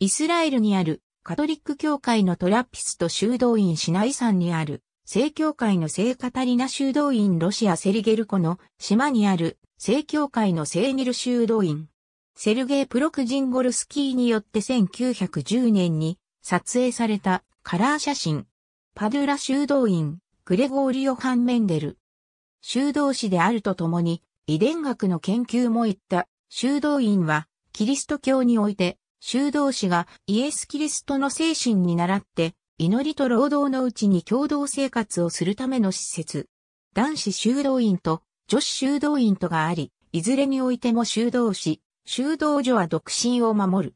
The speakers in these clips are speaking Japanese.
イスラエルにあるカトリック教会のトラピスト修道院市内山にある聖教会の聖カタリナ修道院ロシアセリゲルコの島にある聖教会の聖ニル修道院。セルゲイ・プロクジンゴルスキーによって1910年に撮影されたカラー写真。パドゥラ修道院、グレゴーリオ・ハンメンデル。修道士であるとともに遺伝学の研究もいった修道院はキリスト教において修道士がイエス・キリストの精神に倣って、祈りと労働のうちに共同生活をするための施設。男子修道院と女子修道院とがあり、いずれにおいても修道士、修道所は独身を守る。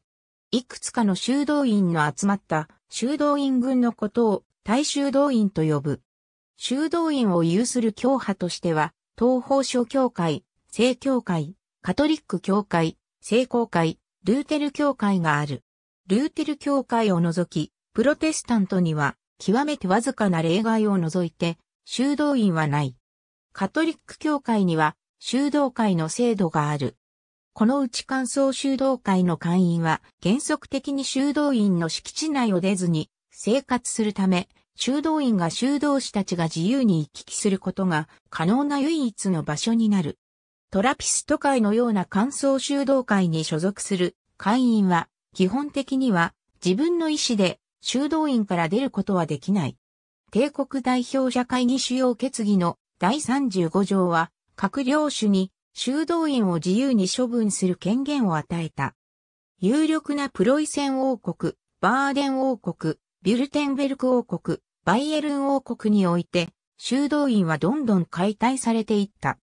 いくつかの修道院の集まった修道院群のことを大修道院と呼ぶ。修道院を有する教派としては、東方諸教会、正教会、カトリック教会、聖公会、ルーテル教会がある。ルーテル教会を除き、プロテスタントには、極めてわずかな例外を除いて、修道院はない。カトリック教会には、修道会の制度がある。このうち乾燥修道会の会員は原則的に修道院の敷地内を出ずに生活するため、修道院が修道士たちが自由に行き来することが可能な唯一の場所になる。トラピスト会のような乾燥修道会に所属する会員は、基本的には、自分の意思で、修道院から出ることはできない。帝国代表者会議主要決議の第35条は、各領主に修道院を自由に処分する権限を与えた。有力なプロイセン王国、バーデン王国、ビュルテンベルク王国、バイエルン王国において、修道院はどんどん解体されていった。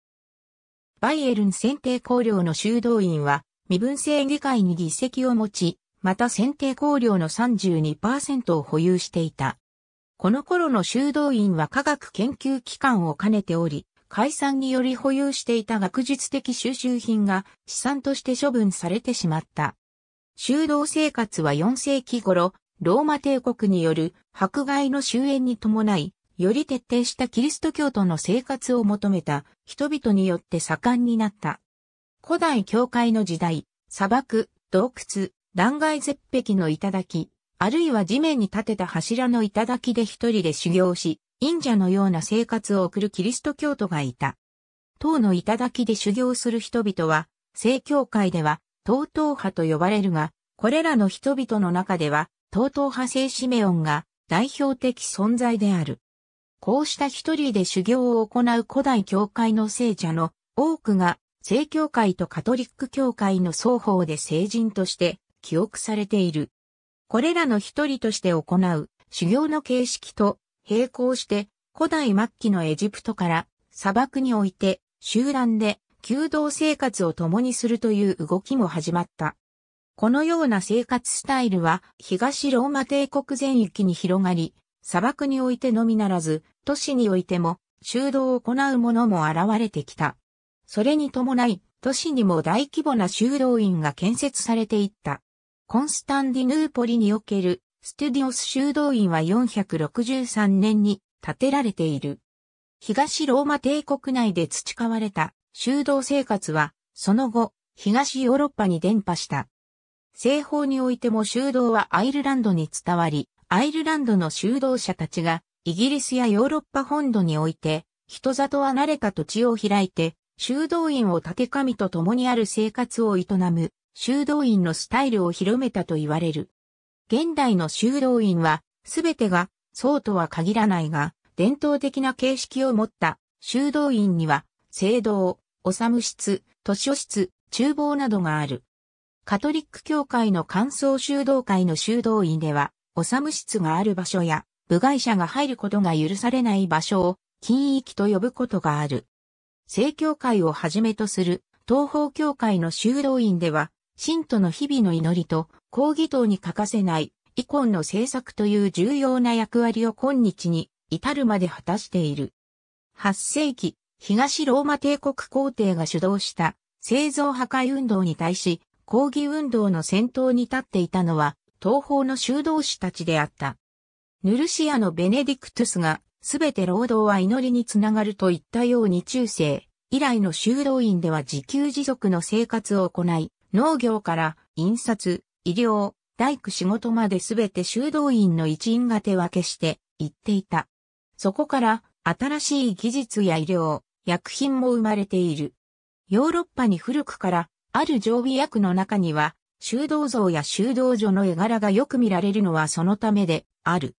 バイエルン選定公領の修道院は、身分制議会に議席を持ち、また選定公領の32%を保有していた。この頃の修道院は科学研究機関を兼ねており、解散により保有していた学術的収集品が資産として処分されてしまった。修道生活は4世紀頃、ローマ帝国による迫害の終焉に伴い、より徹底したキリスト教徒の生活を求めた人々によって盛んになった。古代教会の時代、砂漠、洞窟、断崖絶壁の頂、き、あるいは地面に立てた柱の頂きで一人で修行し、忍者のような生活を送るキリスト教徒がいた。塔の頂きで修行する人々は、正教会では、東東派と呼ばれるが、これらの人々の中では、東東派聖シメオンが代表的存在である。こうした一人で修行を行う古代教会の聖者の多くが正教会とカトリック教会の双方で聖人として記憶されている。これらの一人として行う修行の形式と並行して古代末期のエジプトから砂漠において集団で弓道生活を共にするという動きも始まった。このような生活スタイルは東ローマ帝国全域に広がり、砂漠においてのみならず、都市においても修道を行う者も現れてきた。それに伴い、都市にも大規模な修道院が建設されていった。コンスタンディヌーポリにおけるステュディオス修道院は463年に建てられている。東ローマ帝国内で培われた修道生活は、その後、東ヨーロッパに伝播した。西方においても修道はアイルランドに伝わり、アイルランドの修道者たちがイギリスやヨーロッパ本土において、人里は慣れた土地を開いて修道院を竹上神と共にある生活を営む、修道院のスタイルを広めたと言われる。現代の修道院は、すべてが、そうとは限らないが、伝統的な形式を持った修道院には、聖堂、おさむ室、図書室、厨房などがある。カトリック教会の乾燥修道会の修道院では、おさむ室がある場所や、部外者が入ることが許されない場所を、禁域と呼ぶことがある。正教会をはじめとする東方教会の修道院では、信徒の日々の祈りと講義等に欠かせないイコンの制作という重要な役割を今日に至るまで果たしている。8世紀、東ローマ帝国皇帝が主導した製造破壊運動に対し、抗議運動の先頭に立っていたのは、東方の修道士たちであった。ヌルシアのベネディクトゥスがすべて労働は祈りにつながるといったように中世、以来の修道院では自給自足の生活を行い、農業から印刷、医療、大工仕事まで全て修道院の一員が手分けして行っていた。そこから新しい技術や医療、薬品も生まれている。ヨーロッパに古くからある常備薬の中には修道像や修道所の絵柄がよく見られるのはそのためである。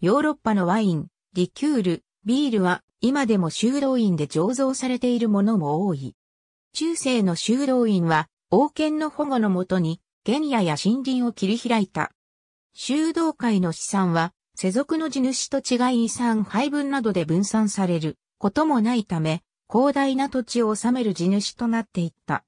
ヨーロッパのワイン、リキュール、ビールは今でも修道院で醸造されているものも多い。中世の修道院は王権の保護のもとに原野や森林を切り開いた。修道会の資産は世俗の地主と違い遺産配分などで分散されることもないため、広大な土地を治める地主となっていった。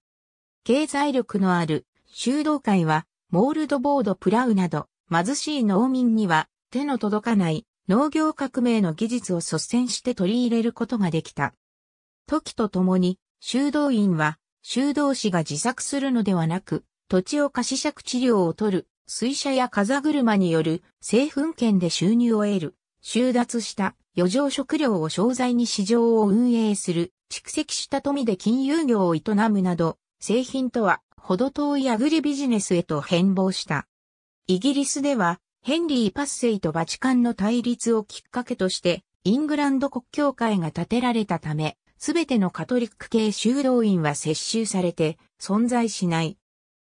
経済力のある修道会はモールドボードプラウなど貧しい農民には手の届かない農業革命の技術を率先して取り入れることができた。時とともに、修道院は、修道士が自作するのではなく、土地を貸借治療を取る、水車や風車による製粉券で収入を得る、収奪した余剰食料を商材に市場を運営する、蓄積した富で金融業を営むなど、製品とは程遠いアグリビジネスへと変貌した。イギリスではヘンリー・パッセイとバチカンの対立をきっかけとして、イングランド国教会が建てられたため、すべてのカトリック系修道院は接収されて存在しない。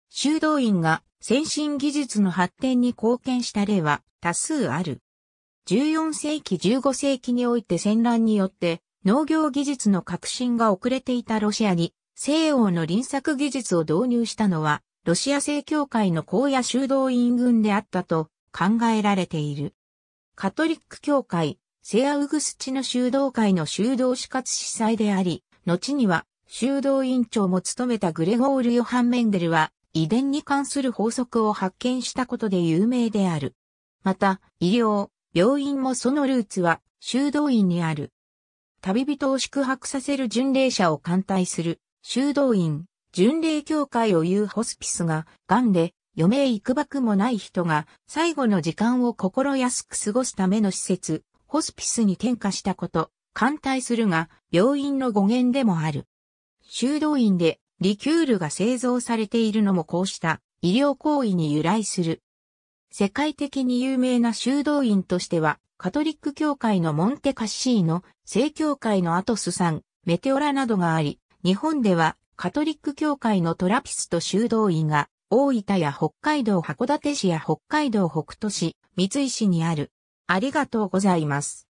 修道院が先進技術の発展に貢献した例は多数ある。14世紀15世紀において戦乱によって農業技術の革新が遅れていたロシアに西欧の輪作技術を導入したのはロシア正教会の荒野修道院軍であったと考えられている。カトリック教会、セアウグスチの修道会の修道士活司祭であり、後には修道院長も務めたグレゴール・ヨハン・メンデルは、遺伝に関する法則を発見したことで有名である。また、医療、病院もそのルーツは修道院にある。旅人を宿泊させる巡礼者を艦隊する修道院、巡礼協会を言うホスピスが、癌で余命行くばくもない人が最後の時間を心安く過ごすための施設、ホスピスに転化したこと、艦隊するが、病院の語源でもある。修道院でリキュールが製造されているのもこうした医療行為に由来する。世界的に有名な修道院としては、カトリック教会のモンテカッシーノ、正教会のアトスさん、メテオラなどがあり、日本ではカトリック教会のトラピスト修道院が大分や北海道函館市や北海道北斗市、三井市にある。ありがとうございます。